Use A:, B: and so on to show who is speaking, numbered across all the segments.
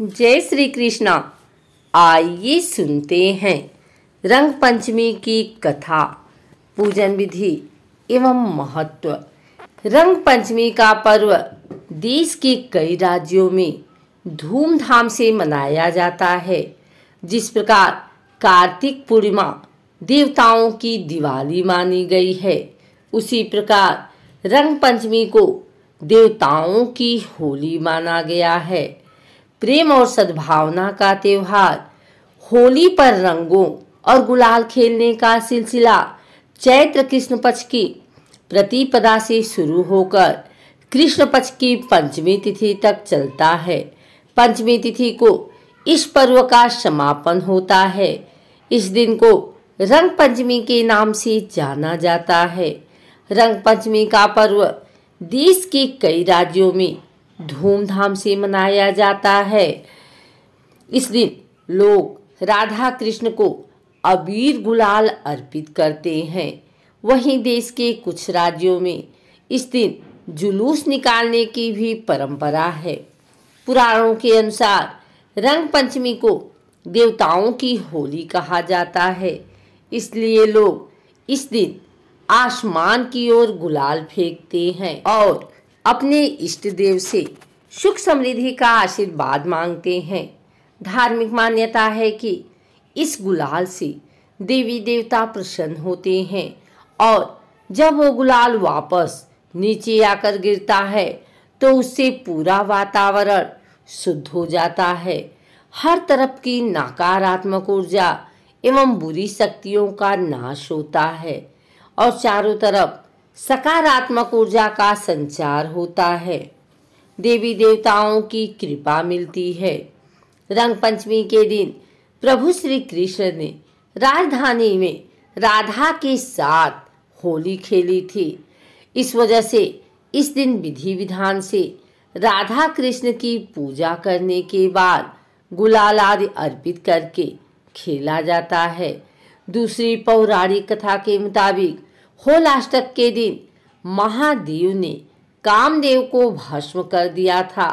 A: जय श्री कृष्णा आइए सुनते हैं रंग पंचमी की कथा पूजन विधि एवं महत्व रंग पंचमी का पर्व देश के कई राज्यों में धूमधाम से मनाया जाता है जिस प्रकार कार्तिक पूर्णिमा देवताओं की दिवाली मानी गई है उसी प्रकार रंग पंचमी को देवताओं की होली माना गया है प्रेम और सद्भावना का त्यौहार होली पर रंगों और गुलाल खेलने का सिलसिला चैत्र कृष्ण पक्ष की प्रतिपदा से शुरू होकर कृष्ण पक्ष की पंचमी तिथि तक चलता है पंचमी तिथि को इस पर्व का समापन होता है इस दिन को रंग पंचमी के नाम से जाना जाता है रंग पंचमी का पर्व देश के कई राज्यों में धूमधाम से मनाया जाता है इस दिन लोग राधा कृष्ण को अबीर गुलाल अर्पित करते हैं वहीं देश के कुछ राज्यों में इस दिन जुलूस निकालने की भी परंपरा है पुराणों के अनुसार रंग पंचमी को देवताओं की होली कहा जाता है इसलिए लोग इस दिन आसमान की ओर गुलाल फेंकते हैं और अपने इष्ट देव से सुख समृद्धि का आशीर्वाद मांगते हैं धार्मिक मान्यता है कि इस गुलाल से देवी देवता प्रसन्न होते हैं और जब वो गुलाल वापस नीचे आकर गिरता है तो उससे पूरा वातावरण शुद्ध हो जाता है हर तरफ की नकारात्मक ऊर्जा एवं बुरी शक्तियों का नाश होता है और चारों तरफ सकारात्मक ऊर्जा का संचार होता है देवी देवताओं की कृपा मिलती है रंग पंचमी के दिन प्रभु श्री कृष्ण ने राजधानी में राधा के साथ होली खेली थी इस वजह से इस दिन विधि विधान से राधा कृष्ण की पूजा करने के बाद गुलाल आदि अर्पित करके खेला जाता है दूसरी पौराणिक कथा के मुताबिक होलाष्टक के दिन महादेव ने कामदेव को भस्म कर दिया था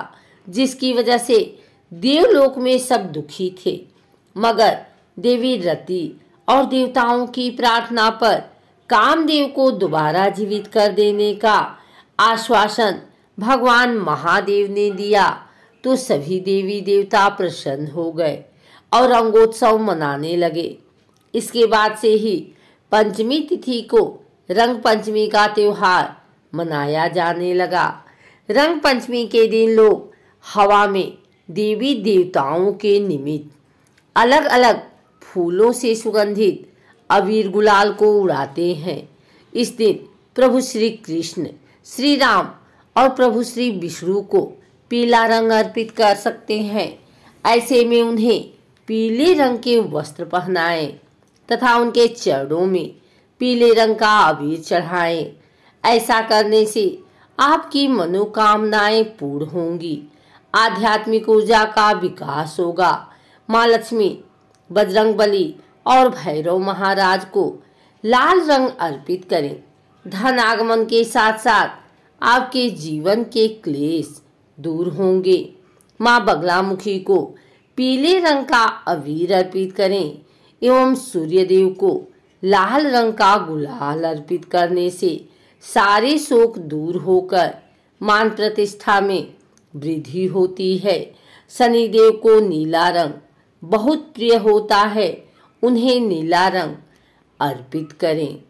A: जिसकी वजह से देवलोक में सब दुखी थे मगर देवी रति और देवताओं की प्रार्थना पर कामदेव को दोबारा जीवित कर देने का आश्वासन भगवान महादेव ने दिया तो सभी देवी देवता प्रसन्न हो गए और रंगोत्सव मनाने लगे इसके बाद से ही पंचमी तिथि को रंग पंचमी का त्यौहार मनाया जाने लगा रंग पंचमी के दिन लोग हवा में देवी देवताओं के निमित्त अलग अलग फूलों से सुगंधित अबीर गुलाल को उड़ाते हैं इस दिन प्रभु श्री कृष्ण श्री राम और प्रभु श्री विष्णु को पीला रंग अर्पित कर सकते हैं ऐसे में उन्हें पीले रंग के वस्त्र पहनाएं तथा उनके चरणों में पीले रंग का अबीर चढ़ाएं। ऐसा करने से आपकी मनोकामनाएं पूर्ण होंगी आध्यात्मिक ऊर्जा का विकास होगा माँ लक्ष्मी बजरंग बली और भैरव महाराज को लाल रंग अर्पित करें धन आगमन के साथ साथ आपके जीवन के क्लेश दूर होंगे माँ बगलामुखी को पीले रंग का अबीर अर्पित करें एवं सूर्यदेव को लाल रंग का गुलाल अर्पित करने से सारे शोक दूर होकर मान प्रतिष्ठा में वृद्धि होती है शनिदेव को नीला रंग बहुत प्रिय होता है उन्हें नीला रंग अर्पित करें